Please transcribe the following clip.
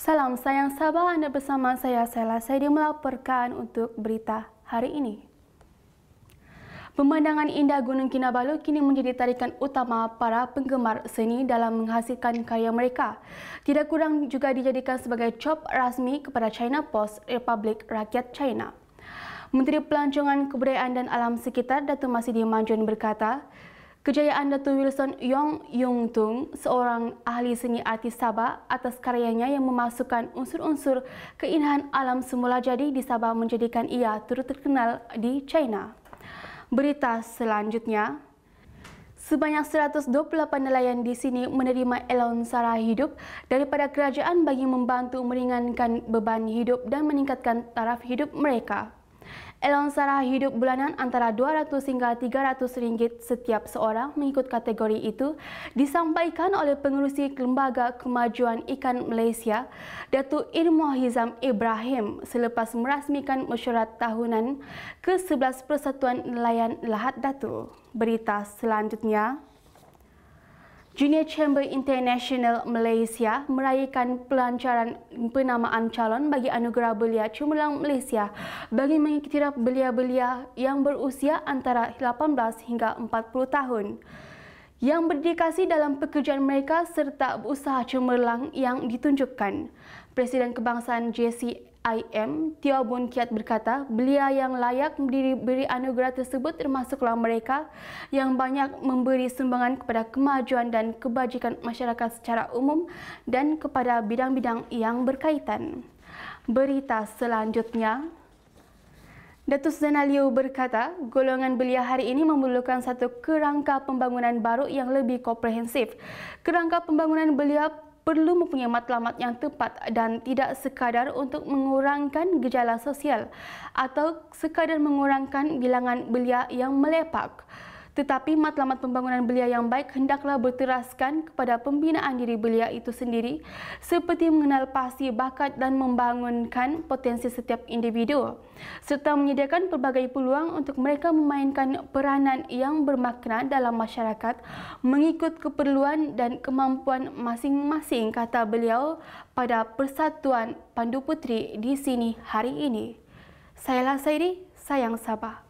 Salam sayang sahabat anda bersama saya Sela. Saya melaporkan untuk berita hari ini. Pemandangan indah Gunung Kinabalu kini menjadi tarikan utama para penggemar seni dalam menghasilkan karya mereka. Tidak kurang juga dijadikan sebagai cop rasmi kepada China Post Republik Rakyat China. Menteri Pelancongan Kebudayaan dan Alam Sekitar Datuk Masidi Manjun berkata, Kejayaan Datu Wilson Yong Yong Tung, seorang ahli seni artis Sabah atas karyanya yang memasukkan unsur-unsur keindahan alam semula jadi di Sabah menjadikan ia turut terkenal di China. Berita selanjutnya, Sebanyak 128 nelayan di sini menerima Elon sara hidup daripada kerajaan bagi membantu meringankan beban hidup dan meningkatkan taraf hidup mereka. Elon Sara hidup bulanan antara 200 hingga 300 ringgit setiap seorang mengikut kategori itu disampaikan oleh pengurusi Lembaga Kemajuan Ikan Malaysia Datuk Irmo Hizam Ibrahim selepas merasmikan mesyuarat tahunan ke-11 Persatuan Nelayan Lahat Datu. Berita selanjutnya Junior Chamber International Malaysia merayakan pelancaran penamaan calon bagi anugerah belia cemerlang Malaysia bagi mengiktiraf belia-belia yang berusia antara 18 hingga 40 tahun yang berdedikasi dalam pekerjaan mereka serta usaha cemerlang yang ditunjukkan. Presiden Kebangsaan JC IM, Tio Bun Kiat berkata, belia yang layak diberi anugerah tersebut termasuklah mereka yang banyak memberi sumbangan kepada kemajuan dan kebajikan masyarakat secara umum dan kepada bidang-bidang yang berkaitan. Berita selanjutnya, Datuk Zainaliu berkata, golongan belia hari ini memerlukan satu kerangka pembangunan baru yang lebih komprehensif. Kerangka pembangunan belia perlu mempunyai matlamat yang tepat dan tidak sekadar untuk mengurangkan gejala sosial atau sekadar mengurangkan bilangan belia yang melepak. Tetapi matlamat pembangunan belia yang baik hendaklah berteraskan kepada pembinaan diri belia itu sendiri seperti mengenal pasti bakat dan membangunkan potensi setiap individu serta menyediakan pelbagai peluang untuk mereka memainkan peranan yang bermakna dalam masyarakat mengikut keperluan dan kemampuan masing-masing kata beliau pada persatuan Pandu Putri di sini hari ini. Saya Lasairi, sayang Sabah.